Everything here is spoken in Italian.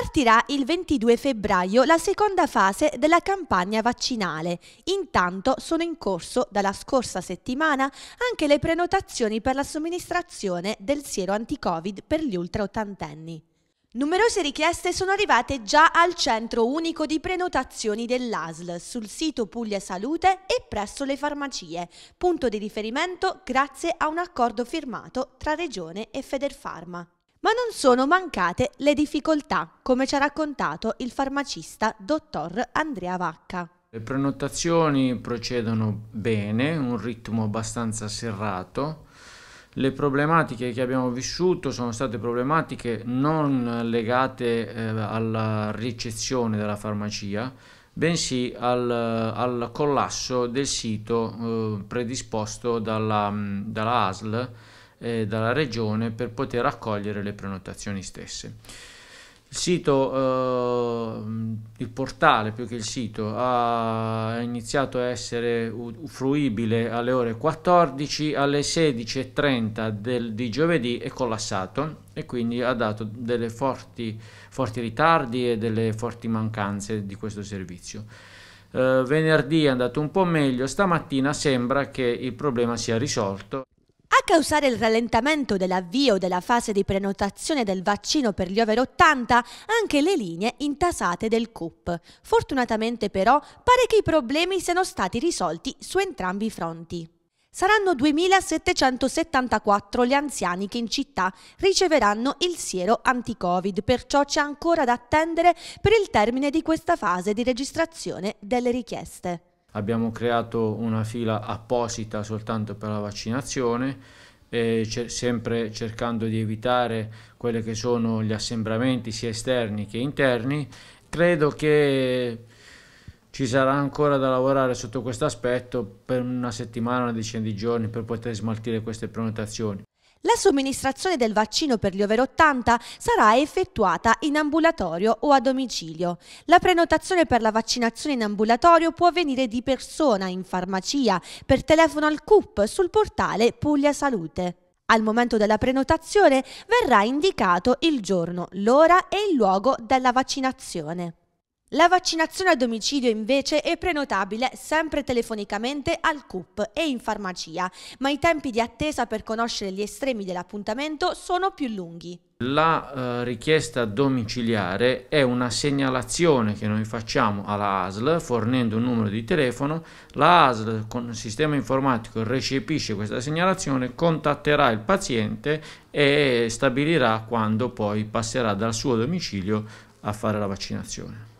Partirà il 22 febbraio la seconda fase della campagna vaccinale. Intanto sono in corso dalla scorsa settimana anche le prenotazioni per la somministrazione del siero anti-Covid per gli ultra ottantenni. Numerose richieste sono arrivate già al centro unico di prenotazioni dell'ASL, sul sito Puglia Salute e presso le farmacie, punto di riferimento grazie a un accordo firmato tra Regione e Federfarma. Ma non sono mancate le difficoltà, come ci ha raccontato il farmacista dottor Andrea Vacca. Le prenotazioni procedono bene, un ritmo abbastanza serrato. Le problematiche che abbiamo vissuto sono state problematiche non legate eh, alla ricezione della farmacia, bensì al, al collasso del sito eh, predisposto dalla, dalla ASL eh, dalla regione per poter accogliere le prenotazioni stesse. Il sito, eh, il portale più che il sito, ha iniziato a essere fruibile alle ore 14, alle 16.30 del, di giovedì è collassato e quindi ha dato delle forti, forti ritardi e delle forti mancanze di questo servizio. Eh, venerdì è andato un po' meglio, stamattina sembra che il problema sia risolto causare il rallentamento dell'avvio della fase di prenotazione del vaccino per gli over 80 anche le linee intasate del CUP. Fortunatamente però pare che i problemi siano stati risolti su entrambi i fronti. Saranno 2.774 gli anziani che in città riceveranno il siero anti-Covid, perciò c'è ancora da attendere per il termine di questa fase di registrazione delle richieste. Abbiamo creato una fila apposita soltanto per la vaccinazione, cer sempre cercando di evitare quelli che sono gli assembramenti sia esterni che interni. Credo che ci sarà ancora da lavorare sotto questo aspetto per una settimana, una decina di giorni per poter smaltire queste prenotazioni. La somministrazione del vaccino per gli over 80 sarà effettuata in ambulatorio o a domicilio. La prenotazione per la vaccinazione in ambulatorio può avvenire di persona, in farmacia, per telefono al CUP sul portale Puglia Salute. Al momento della prenotazione verrà indicato il giorno, l'ora e il luogo della vaccinazione. La vaccinazione a domicilio invece è prenotabile sempre telefonicamente al CUP e in farmacia, ma i tempi di attesa per conoscere gli estremi dell'appuntamento sono più lunghi. La eh, richiesta domiciliare è una segnalazione che noi facciamo alla ASL fornendo un numero di telefono. La ASL con il sistema informatico recepisce questa segnalazione, contatterà il paziente e stabilirà quando poi passerà dal suo domicilio a fare la vaccinazione.